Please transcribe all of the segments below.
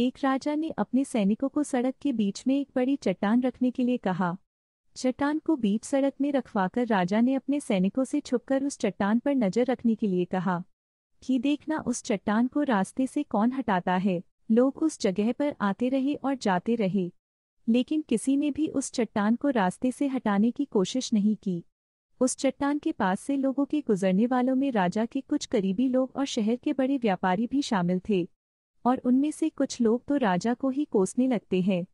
एक राजा ने अपने सैनिकों को सड़क के बीच में एक बड़ी चट्टान रखने के लिए कहा चट्टान को बीच सड़क में रखवाकर राजा ने अपने सैनिकों से छुपकर उस चट्टान पर नजर रखने के लिए कहा कि देखना उस चट्टान को रास्ते से कौन हटाता है लोग उस जगह पर आते रहे और जाते रहे लेकिन किसी ने भी उस चट्टान को रास्ते से हटाने की कोशिश नहीं की उस चट्टान के पास से लोगों के गुजरने वालों में राजा के कुछ करीबी लोग और शहर के बड़े व्यापारी भी शामिल थे और उनमें से कुछ लोग तो राजा को ही कोसने लगते हैं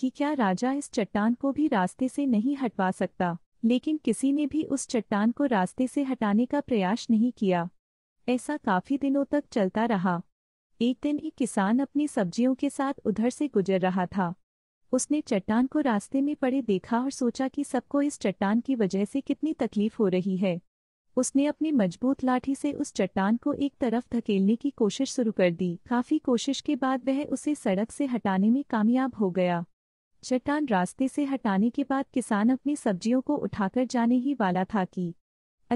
कि क्या राजा इस चट्टान को भी रास्ते से नहीं हटवा सकता लेकिन किसी ने भी उस चट्टान को रास्ते से हटाने का प्रयास नहीं किया ऐसा काफी दिनों तक चलता रहा एक दिन एक किसान अपनी सब्जियों के साथ उधर से गुजर रहा था उसने चट्टान को रास्ते में पड़े देखा और सोचा कि सबको इस चट्टान की वजह से कितनी तकलीफ हो रही है उसने अपनी मजबूत लाठी से उस चट्टान को एक तरफ धकेलने की कोशिश शुरू कर दी काफी कोशिश के बाद वह उसे सड़क से हटाने में कामयाब हो गया चट्टान रास्ते से हटाने के बाद किसान अपनी सब्जियों को उठाकर जाने ही वाला था कि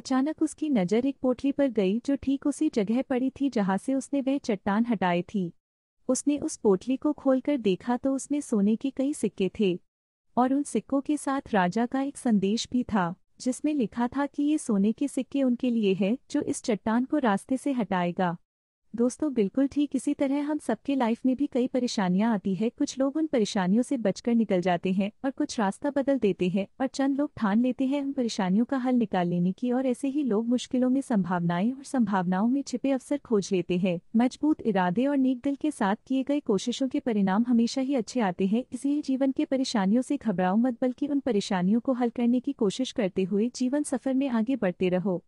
अचानक उसकी नज़र एक पोटली पर गई जो ठीक उसी जगह पड़ी थी जहाँ से उसने वह चट्टान हटाई थी उसने उस पोटली को खोलकर देखा तो उसमें सोने के कई सिक्के थे और उन सिक्कों के साथ राजा का एक संदेश भी था जिसमें लिखा था कि ये सोने के सिक्के उनके लिए है जो इस चट्टान को रास्ते से हटाएगा दोस्तों बिल्कुल ठीक इसी तरह हम सबके लाइफ में भी कई परेशानियां आती है कुछ लोग उन परेशानियों से बचकर निकल जाते हैं और कुछ रास्ता बदल देते हैं और चंद लोग ठान लेते हैं उन परेशानियों का हल निकाल लेने की और ऐसे ही लोग मुश्किलों में संभावनाएं और संभावनाओं में छिपे अवसर खोज लेते हैं मजबूत इरादे और नेक दिल के साथ किए गए कोशिशों के परिणाम हमेशा ही अच्छे आते हैं इसलिए जीवन के परेशानियों से घबराओ मत बल्कि उन परेशानियों को हल करने की कोशिश करते हुए जीवन सफर में आगे बढ़ते रहो